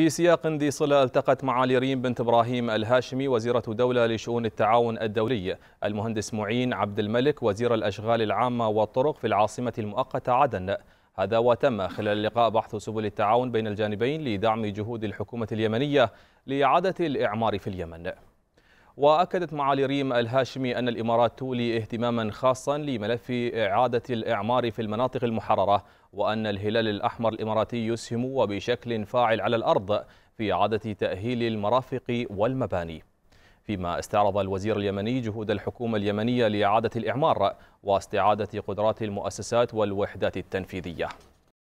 في سياق ذي صلة التقت معالي ريم بنت إبراهيم الهاشمي وزيرة دولة لشؤون التعاون الدولي المهندس معين عبد الملك وزير الأشغال العامة والطرق في العاصمة المؤقتة عدن هذا وتم خلال اللقاء بحث سبل التعاون بين الجانبين لدعم جهود الحكومة اليمنية لإعادة الإعمار في اليمن وأكدت معالي ريم الهاشمي أن الإمارات تولي اهتماما خاصا لملف إعادة الإعمار في المناطق المحررة وأن الهلال الأحمر الإماراتي يسهم وبشكل فاعل على الأرض في إعادة تأهيل المرافق والمباني فيما استعرض الوزير اليمني جهود الحكومة اليمنية لإعادة الإعمار واستعادة قدرات المؤسسات والوحدات التنفيذية